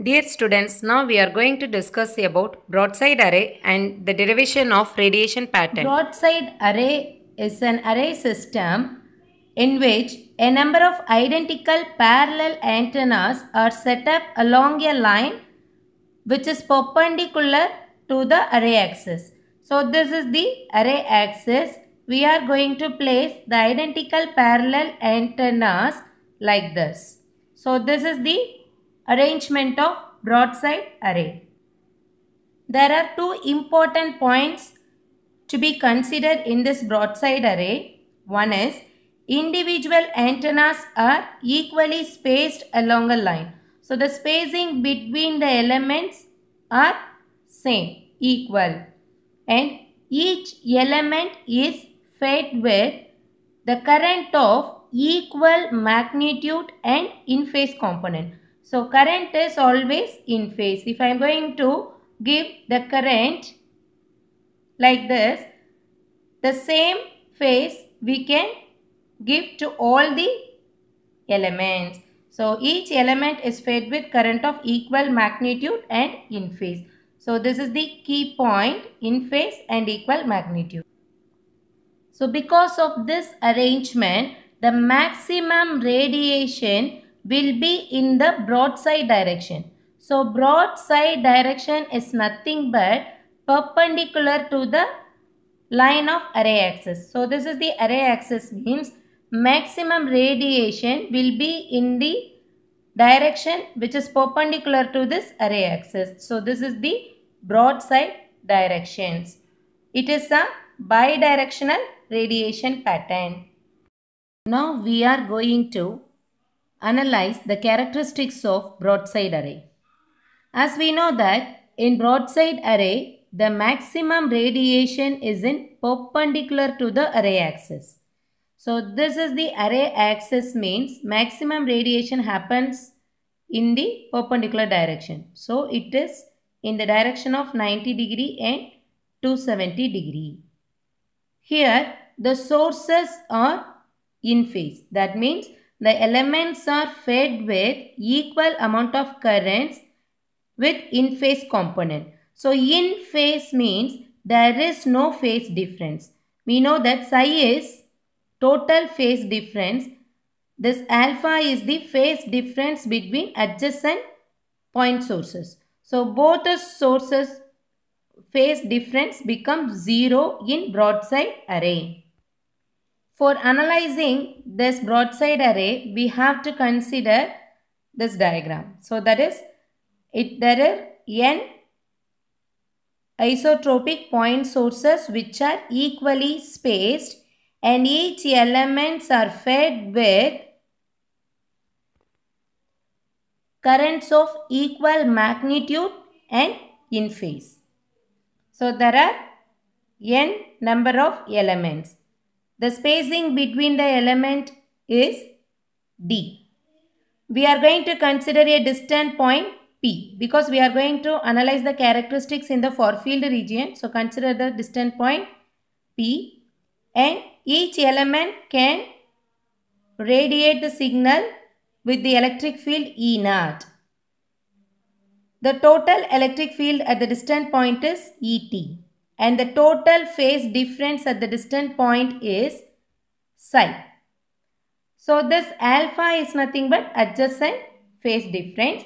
Dear students, now we are going to discuss about broadside array and the derivation of radiation pattern. Broadside array is an array system in which a number of identical parallel antennas are set up along a line which is perpendicular to the array axis. So this is the array axis. We are going to place the identical parallel antennas like this. So this is the Arrangement of broadside array. There are two important points to be considered in this broadside array. One is individual antennas are equally spaced along a line. So the spacing between the elements are same, equal. And each element is fed with the current of equal magnitude and in-phase component. So current is always in phase. If I am going to give the current like this, the same phase we can give to all the elements. So each element is fed with current of equal magnitude and in phase. So this is the key point in phase and equal magnitude. So because of this arrangement, the maximum radiation will be in the broadside direction. So broadside direction is nothing but perpendicular to the line of array axis. So this is the array axis means maximum radiation will be in the direction which is perpendicular to this array axis. So this is the broadside directions. It is a bidirectional radiation pattern. Now we are going to analyze the characteristics of broadside array. As we know that in broadside array, the maximum radiation is in perpendicular to the array axis. So this is the array axis means maximum radiation happens in the perpendicular direction. So it is in the direction of 90 degree and 270 degree. Here the sources are in phase. That means the elements are fed with equal amount of currents with in-phase component. So in-phase means there is no phase difference. We know that psi is total phase difference. This alpha is the phase difference between adjacent point sources. So both the sources phase difference becomes 0 in broadside array. For analyzing this broadside array, we have to consider this diagram. So that is, it there are n isotropic point sources which are equally spaced and each elements are fed with currents of equal magnitude and in phase. So there are n number of elements. The spacing between the element is D. We are going to consider a distant point P because we are going to analyze the characteristics in the for field region. So consider the distant point P and each element can radiate the signal with the electric field E naught. The total electric field at the distant point is ET and the total phase difference at the distant point is psi. So this alpha is nothing but adjacent phase difference.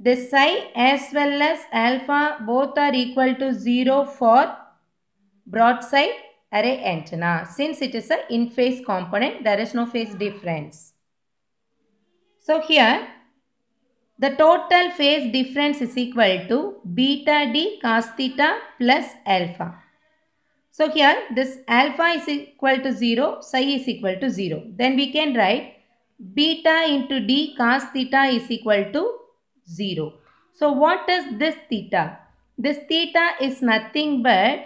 This psi as well as alpha both are equal to 0 for broadside array antenna. Since it is an in-phase component, there is no phase difference. So here the total phase difference is equal to beta d cos theta plus alpha. So here this alpha is equal to 0, psi is equal to 0. Then we can write beta into d cos theta is equal to 0. So what is this theta? This theta is nothing but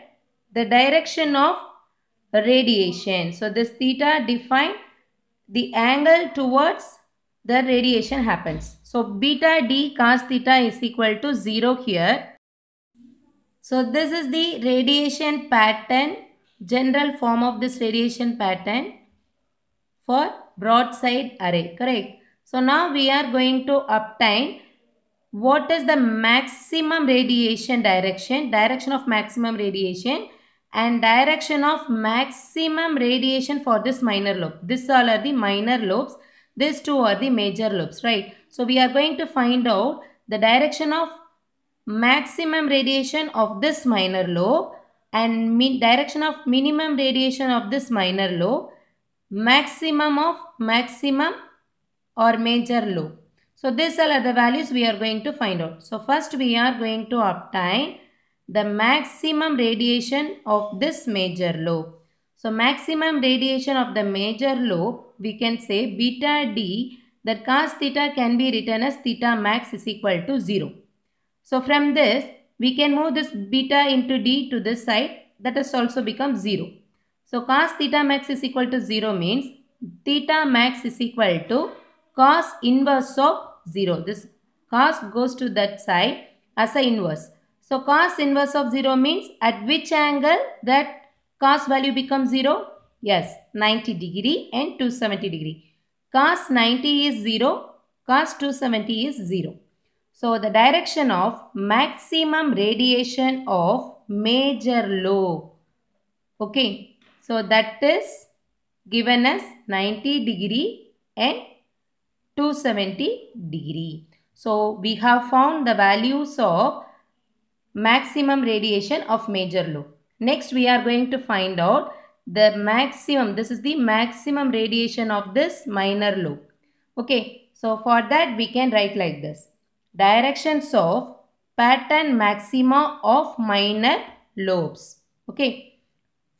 the direction of radiation. So this theta define the angle towards the radiation happens. So beta d cos theta is equal to 0 here. So this is the radiation pattern, general form of this radiation pattern for broadside array, correct? So now we are going to obtain what is the maximum radiation direction, direction of maximum radiation and direction of maximum radiation for this minor lobe. These all are the minor lobes. These two are the major loops, right? So we are going to find out the direction of maximum radiation of this minor lobe and direction of minimum radiation of this minor lobe, maximum of maximum or major lobe. So these are the values we are going to find out. So first we are going to obtain the maximum radiation of this major lobe. So maximum radiation of the major lobe, we can say beta D that cos theta can be written as theta max is equal to 0. So from this, we can move this beta into D to this side that has also become 0. So cos theta max is equal to 0 means theta max is equal to cos inverse of 0. This cos goes to that side as a inverse. So cos inverse of 0 means at which angle that Cos value becomes 0? Yes, 90 degree and 270 degree. Cos 90 is 0, cos 270 is 0. So the direction of maximum radiation of major lobe. Okay, so that is given as 90 degree and 270 degree. So we have found the values of maximum radiation of major lobe. Next, we are going to find out the maximum. This is the maximum radiation of this minor loop. Okay, so for that we can write like this. Directions of pattern maxima of minor lobes. Okay,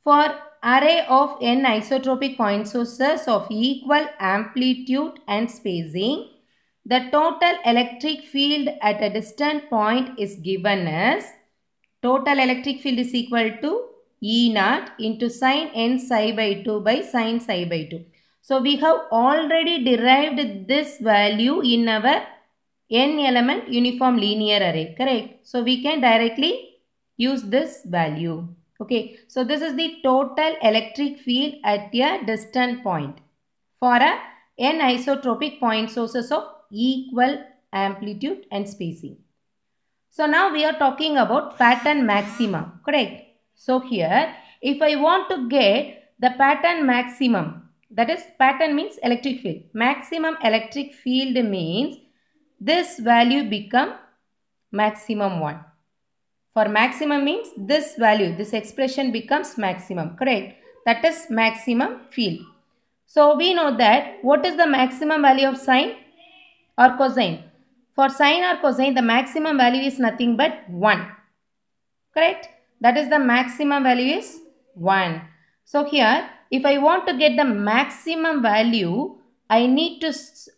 for array of n isotropic point sources of equal amplitude and spacing, the total electric field at a distant point is given as total electric field is equal to E naught into sine n psi by 2 by sine psi by 2. So we have already derived this value in our n element uniform linear array. Correct. So we can directly use this value. Okay. So this is the total electric field at a distant point for a n isotropic point sources of equal amplitude and spacing. So now we are talking about pattern maxima, correct? So here, if I want to get the pattern maximum, that is pattern means electric field. Maximum electric field means this value become maximum one. For maximum means this value, this expression becomes maximum, correct? That is maximum field. So we know that what is the maximum value of sine or cosine? For sine or cosine, the maximum value is nothing but 1. Correct? That is the maximum value is 1. So here, if I want to get the maximum value, I need to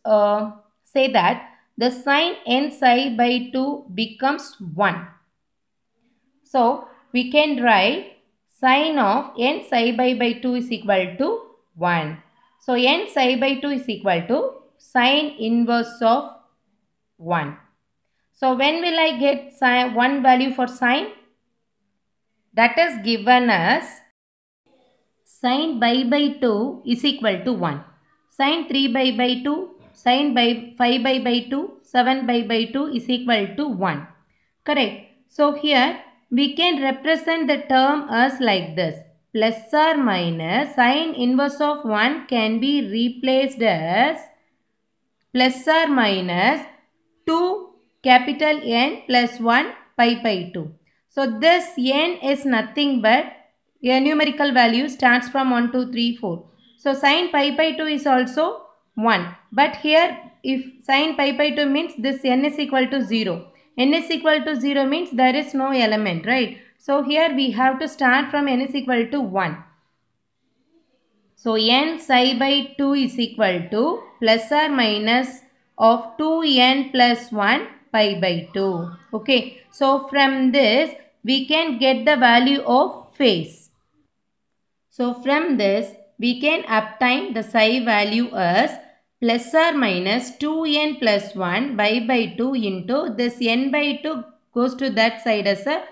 uh, say that the sine n psi by 2 becomes 1. So, we can write sine of n psi by, by 2 is equal to 1. So, n psi by 2 is equal to sine inverse of 1. So when will I get sin one value for sine? That is given as sine by by 2 is equal to 1. Sine 3 by by 2, sine by 5 by by 2, 7 by by 2 is equal to 1. Correct. So here we can represent the term as like this. Plus or minus sine inverse of 1 can be replaced as plus or minus 2 capital N plus 1 pi by 2. So this N is nothing but a numerical value starts from 1, 2, 3, 4. So sine pi by 2 is also 1. But here if sine pi by 2 means this N is equal to 0. N is equal to 0 means there is no element, right? So here we have to start from N is equal to 1. So N psi by 2 is equal to plus or minus minus of 2n plus 1 pi by 2. Okay. So, from this we can get the value of phase. So, from this we can obtain the psi value as plus or minus 2n plus 1 by by 2 into this n by 2 goes to that side as a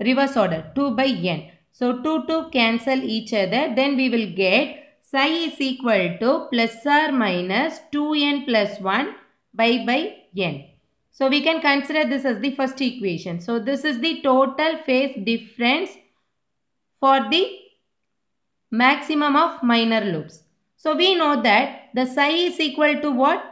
reverse order 2 by n. So, 2 2 cancel each other then we will get psi is equal to plus or minus 2n plus 1 by by n. So we can consider this as the first equation. So this is the total phase difference for the maximum of minor loops. So we know that the psi is equal to what?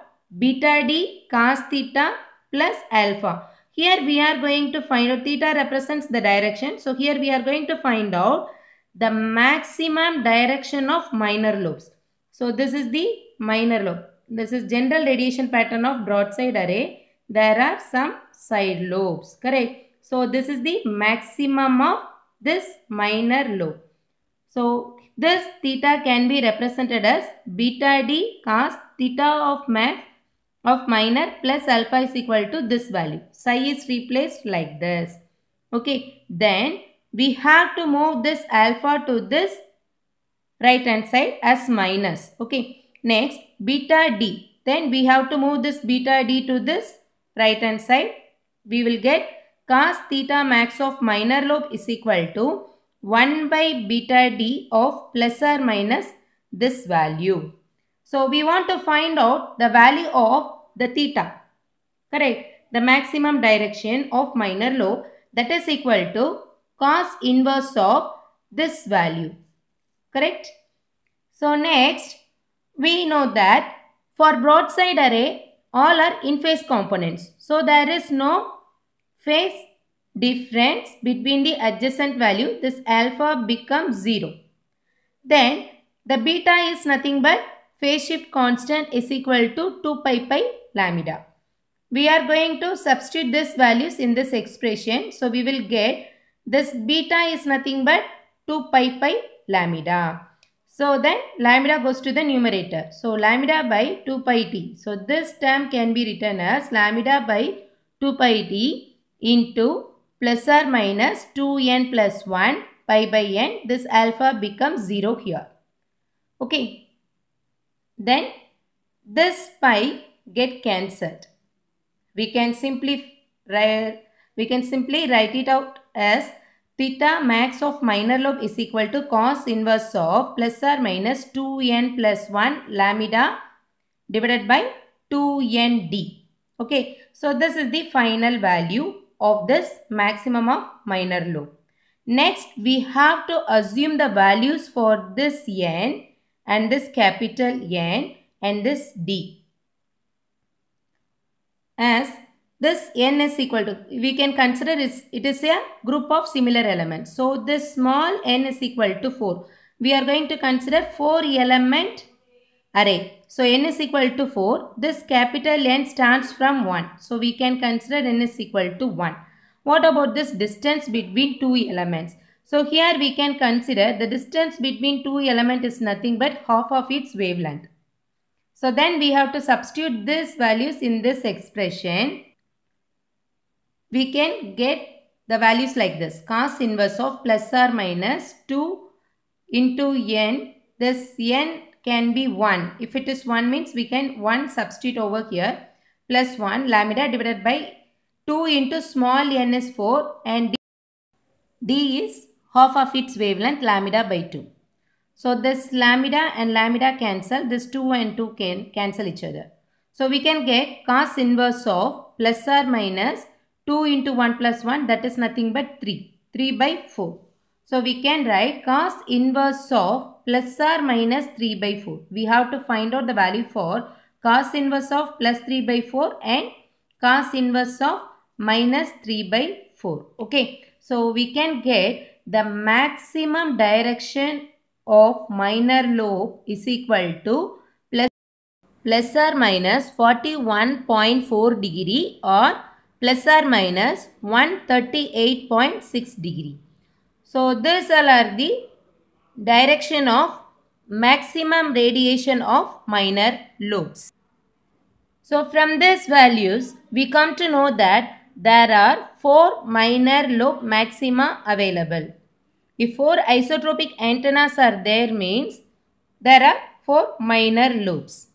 Beta d cos theta plus alpha. Here we are going to find out theta represents the direction. So here we are going to find out the maximum direction of minor lobes. So this is the minor lobe. This is general radiation pattern of broadside array. There are some side lobes. Correct. So this is the maximum of this minor lobe. So this theta can be represented as beta d cos theta of max of minor plus alpha is equal to this value. Psi is replaced like this. Okay. Then we have to move this alpha to this right hand side as minus. Okay. Next, beta D. Then we have to move this beta D to this right hand side. We will get cos theta max of minor lobe is equal to 1 by beta D of plus or minus this value. So, we want to find out the value of the theta. Correct. The maximum direction of minor lobe that is equal to cos inverse of this value. Correct? So next, we know that for broadside array, all are in-phase components. So there is no phase difference between the adjacent value. This alpha becomes 0. Then the beta is nothing but phase shift constant is equal to 2 pi pi lambda. We are going to substitute these values in this expression. So we will get this beta is nothing but 2 pi pi lambda. So then lambda goes to the numerator. So lambda by 2 pi t. So this term can be written as lambda by 2 pi t into plus or minus 2n plus 1 pi by n. This alpha becomes 0 here. Okay. Then this pi get cancelled. We can simply we can simply write it out as theta max of minor lobe is equal to cos inverse of plus or minus 2n plus 1 lambda divided by 2nd. Okay, so this is the final value of this maximum of minor lobe. Next, we have to assume the values for this n and this capital N and this D as this n is equal to we can consider is it is a group of similar elements so this small n is equal to 4 we are going to consider 4 element array so n is equal to 4 this capital n starts from 1 so we can consider n is equal to 1 what about this distance between two elements so here we can consider the distance between two element is nothing but half of its wavelength so then we have to substitute these values in this expression we can get the values like this. Cos inverse of plus or minus 2 into n. This n can be 1. If it is 1 means we can 1 substitute over here. Plus 1 lambda divided by 2 into small n is 4 and d, d is half of its wavelength lambda by 2. So this lambda and lambda cancel. This 2 and 2 can cancel each other. So we can get cos inverse of plus or minus minus 2 into 1 plus 1 that is nothing but 3. 3 by 4. So we can write cos inverse of plus or minus 3 by 4. We have to find out the value for cos inverse of plus 3 by 4 and cos inverse of minus 3 by 4. Okay. So we can get the maximum direction of minor lobe is equal to plus, plus or minus 41.4 degree or plus or minus 138.6 degree. So these are the direction of maximum radiation of minor lobes. So from these values we come to know that there are 4 minor lobe maxima available. If 4 isotropic antennas are there means there are 4 minor lobes.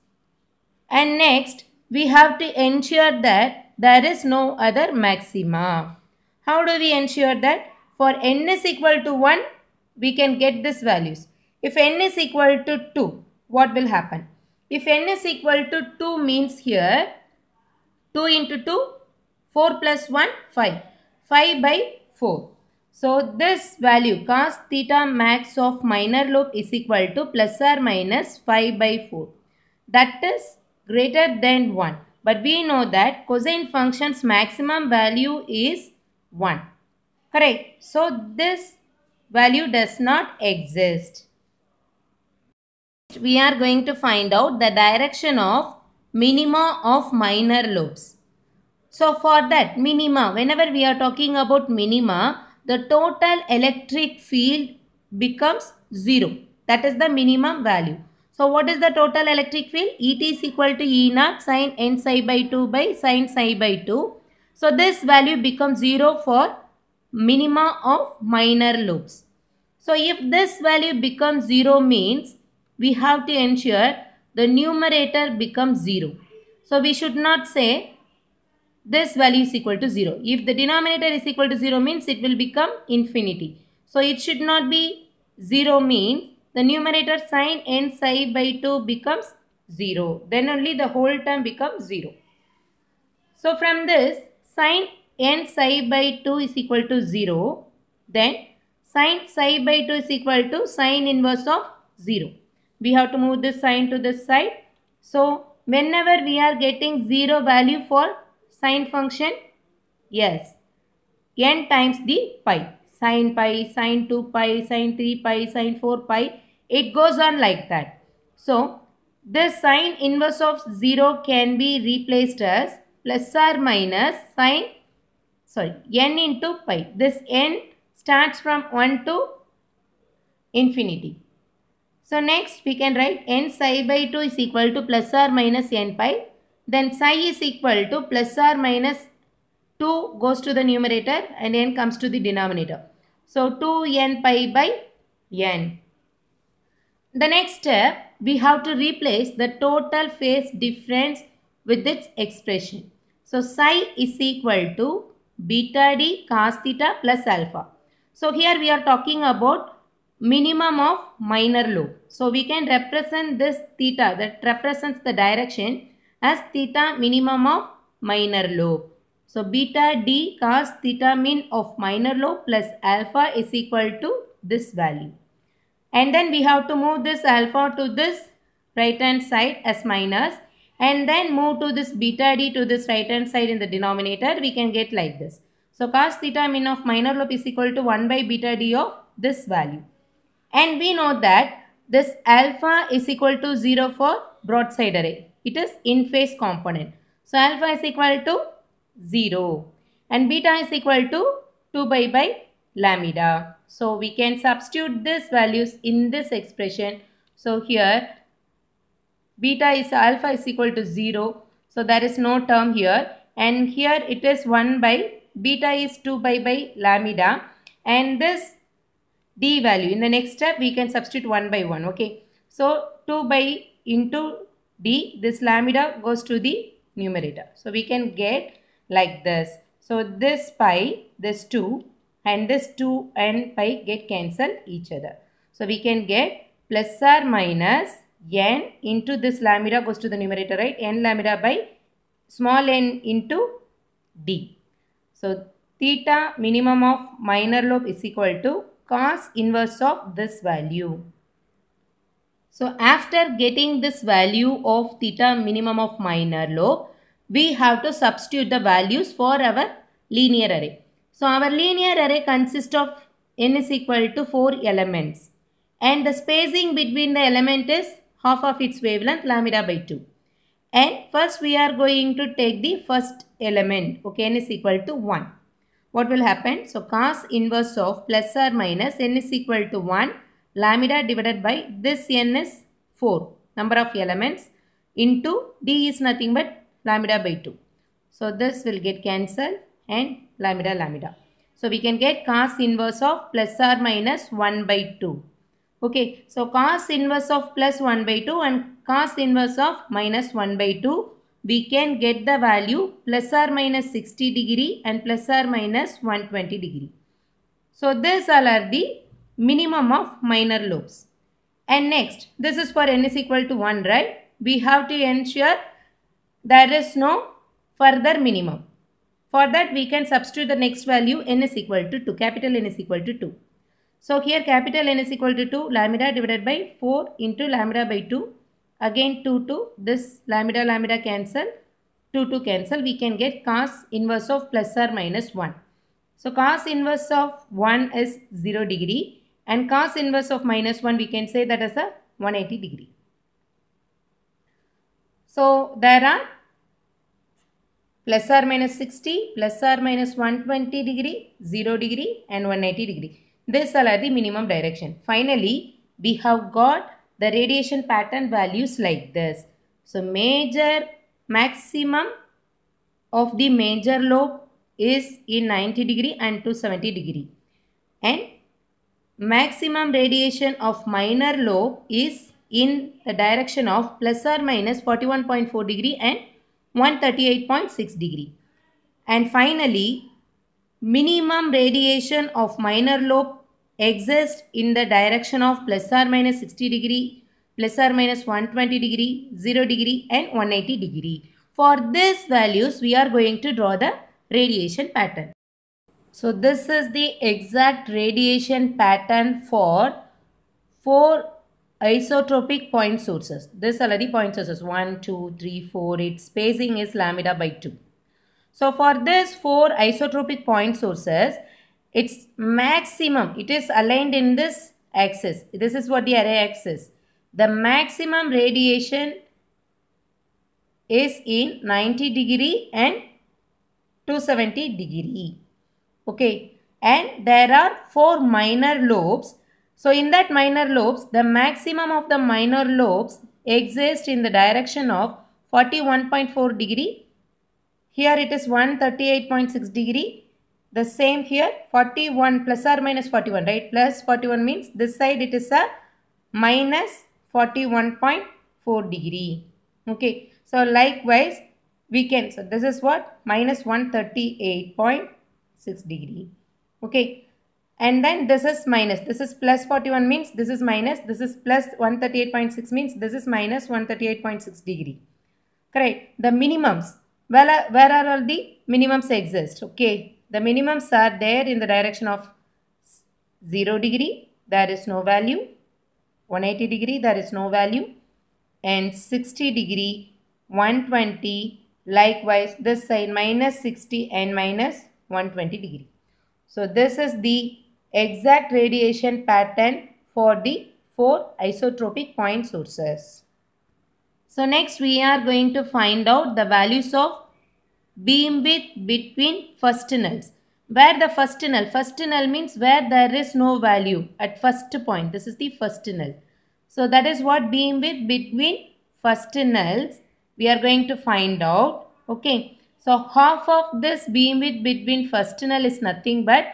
And next we have to ensure that there is no other maxima. How do we ensure that? For n is equal to 1, we can get these values. If n is equal to 2, what will happen? If n is equal to 2 means here, 2 into 2, 4 plus 1, 5. 5 by 4. So this value cos theta max of minor loop is equal to plus or minus 5 by 4. That is greater than 1. But we know that cosine function's maximum value is 1. Correct. So this value does not exist. We are going to find out the direction of minima of minor lobes. So for that minima, whenever we are talking about minima, the total electric field becomes 0. That is the minimum value. So what is the total electric field? Et is equal to E naught sine n psi by 2 by sine psi by 2. So this value becomes 0 for minima of minor loops. So if this value becomes 0 means we have to ensure the numerator becomes 0. So we should not say this value is equal to 0. If the denominator is equal to 0 means it will become infinity. So it should not be 0 means the numerator sine n psi by 2 becomes 0. Then only the whole term becomes 0. So from this sine n psi by 2 is equal to 0. Then sine psi by 2 is equal to sine inverse of 0. We have to move this sine to this side. So whenever we are getting 0 value for sine function, yes, n times the pi. Sine pi, sine 2 pi, sine 3 pi, sine 4 pi it goes on like that. So, this sine inverse of 0 can be replaced as plus or minus sine, sorry, n into pi. This n starts from 1 to infinity. So, next we can write n psi by 2 is equal to plus or minus n pi. Then psi is equal to plus or minus 2 goes to the numerator and n comes to the denominator. So, 2n pi by n. The next step, we have to replace the total phase difference with its expression. So psi is equal to beta d cos theta plus alpha. So here we are talking about minimum of minor loop. So we can represent this theta that represents the direction as theta minimum of minor loop. So beta d cos theta min of minor loop plus alpha is equal to this value and then we have to move this alpha to this right hand side as minus and then move to this beta d to this right hand side in the denominator we can get like this. So cos theta min of minor lobe is equal to 1 by beta d of this value. And we know that this alpha is equal to 0 for broadside array. It is in phase component. So alpha is equal to 0 and beta is equal to 2 by by lambda. So we can substitute these values in this expression. So here beta is alpha is equal to 0. So there is no term here and here it is 1 by beta is 2 by by lambda and this d value in the next step we can substitute 1 by 1 okay. So 2 by into d this lambda goes to the numerator. So we can get like this. So this pi this 2 and this 2 and pi get cancelled each other. So we can get plus or minus n into this lambda goes to the numerator, right? n lambda by small n into d. So theta minimum of minor lobe is equal to cos inverse of this value. So after getting this value of theta minimum of minor lobe, we have to substitute the values for our linear array. So our linear array consists of n is equal to 4 elements and the spacing between the element is half of its wavelength lambda by 2 and first we are going to take the first element okay n is equal to 1 what will happen so cos inverse of plus or minus n is equal to 1 lambda divided by this n is 4 number of elements into d is nothing but lambda by 2 so this will get cancelled and lambda lambda. So we can get cos inverse of plus or minus 1 by 2. Okay, so cos inverse of plus 1 by 2 and cos inverse of minus 1 by 2, we can get the value plus or minus 60 degree and plus or minus 120 degree. So this all are the minimum of minor lobes. And next, this is for n is equal to 1, right? We have to ensure there is no further minimum. For that we can substitute the next value n is equal to 2, capital N is equal to 2. So here capital N is equal to 2, lambda divided by 4 into lambda by 2. Again 2 to this lambda lambda cancel, 2 to cancel. We can get cos inverse of plus or minus 1. So cos inverse of 1 is 0 degree and cos inverse of minus 1 we can say that as a 180 degree. So there are plus or minus 60, plus or minus 120 degree, 0 degree and 180 degree. These are the minimum direction. Finally, we have got the radiation pattern values like this. So, major maximum of the major lobe is in 90 degree and 270 degree. And maximum radiation of minor lobe is in the direction of plus or minus 41.4 degree and 138.6 degree. And finally, minimum radiation of minor lobe exists in the direction of plus or minus 60 degree, plus or minus 120 degree, 0 degree and 180 degree. For these values, we are going to draw the radiation pattern. So this is the exact radiation pattern for four isotropic point sources. This the point sources 1, 2, 3, 4, its spacing is lambda by 2. So for this 4 isotropic point sources, its maximum, it is aligned in this axis. This is what the array axis. The maximum radiation is in 90 degree and 270 degree. Okay. And there are 4 minor lobes so in that minor lobes, the maximum of the minor lobes exists in the direction of 41.4 degree. Here it is 138.6 degree. The same here 41 plus or minus 41 right plus 41 means this side it is a minus 41.4 degree. Okay. So likewise we can so this is what minus 138.6 degree. Okay and then this is minus this is plus 41 means this is minus this is plus 138.6 means this is minus 138.6 degree correct the minimums well where, where are all the minimums exist okay the minimums are there in the direction of 0 degree there is no value 180 degree there is no value and 60 degree 120 likewise this side minus 60 and minus 120 degree so this is the exact radiation pattern for the four isotropic point sources. So next we are going to find out the values of beam width between first nulls. Where the first null, first null means where there is no value at first point. This is the first null. So that is what beam width between first nulls we are going to find out. Okay. So half of this beam width between first null is nothing but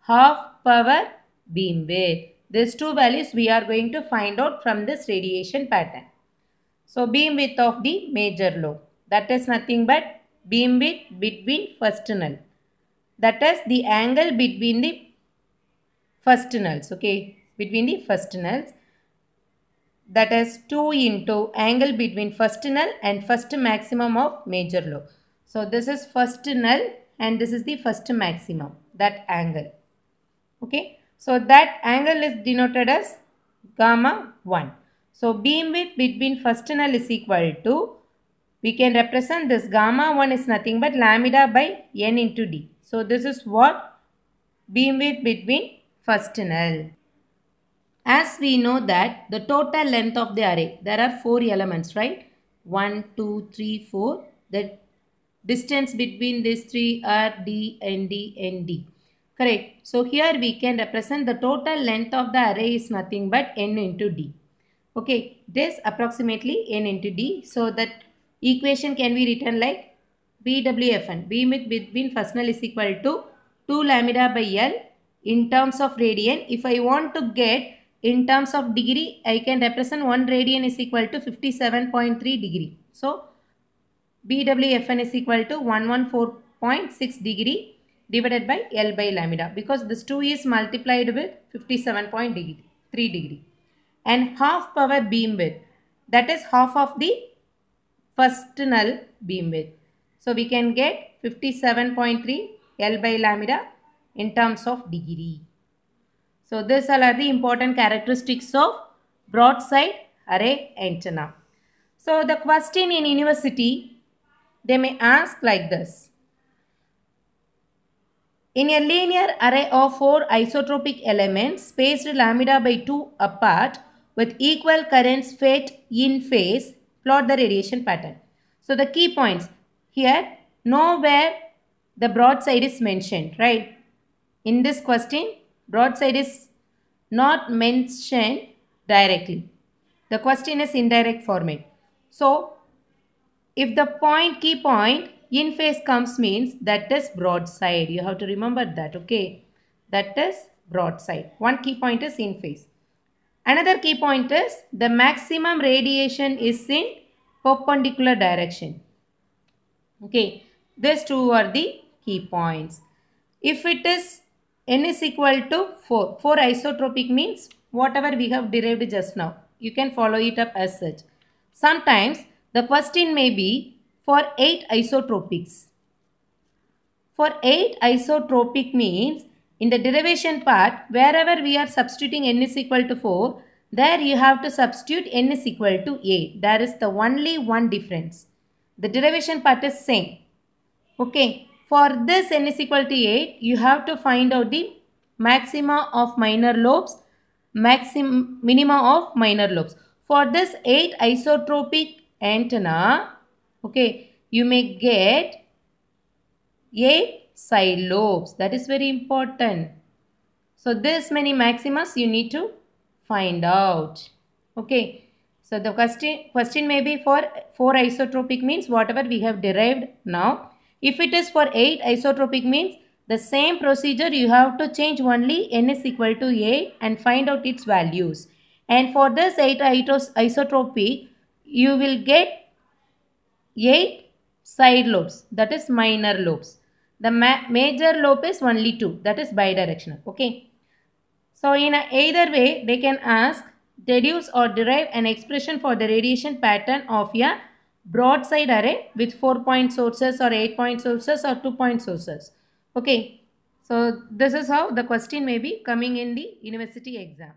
half power beam width. These two values we are going to find out from this radiation pattern. So beam width of the major lobe. That is nothing but beam width between first null. That is the angle between the first nulls. Okay. Between the first nulls. That is 2 into angle between first null and first maximum of major lobe. So this is first null and this is the first maximum. That angle okay so that angle is denoted as gamma 1 so beam width between first null is equal to we can represent this gamma 1 is nothing but lambda by n into d so this is what beam width between first null. as we know that the total length of the array there are four elements right 1 2 3 4 the distance between these three are d and d and d Correct. So here we can represent the total length of the array is nothing but n into d. Okay, this approximately n into d. So that equation can be written like BWFN. B width between functional is equal to 2 lambda by L in terms of radian. If I want to get in terms of degree, I can represent 1 radian is equal to 57.3 degree. So BWFN is equal to 114.6 degree divided by L by lambda because this 2 is multiplied with 57.3 degree, and half power beam width that is half of the first null beam width. So we can get 57.3 L by lambda in terms of degree. So these are the important characteristics of broadside array antenna. So the question in university, they may ask like this. In a linear array of four isotropic elements spaced lambda by 2 apart with equal currents fed in phase, plot the radiation pattern. So the key points here, nowhere the broadside is mentioned, right? In this question, broadside is not mentioned directly. The question is indirect format. So if the point, key point in phase comes means that is broadside. You have to remember that, okay? That is broadside. One key point is in phase. Another key point is the maximum radiation is in perpendicular direction. Okay, these two are the key points. If it is n is equal to 4, 4 isotropic means whatever we have derived just now. You can follow it up as such. Sometimes the question may be for 8 isotropics. For 8 isotropic means in the derivation part wherever we are substituting n is equal to 4 there you have to substitute n is equal to 8. There is the only one difference. The derivation part is same. Okay. For this n is equal to 8 you have to find out the maxima of minor lobes maxim minima of minor lobes. For this 8 isotropic antenna Okay, you may get 8 side lobes. That is very important. So this many maximas you need to find out. Okay. So the question, question may be for 4 isotropic means whatever we have derived now. If it is for 8 isotropic means the same procedure you have to change only n is equal to 8 and find out its values. And for this 8 isotropic you will get 8 side lobes that is minor lobes. The ma major lobe is only 2 that is bidirectional. Okay. So in a, either way they can ask deduce or derive an expression for the radiation pattern of a broadside array with 4 point sources or 8 point sources or 2 point sources. Okay. So this is how the question may be coming in the university exam.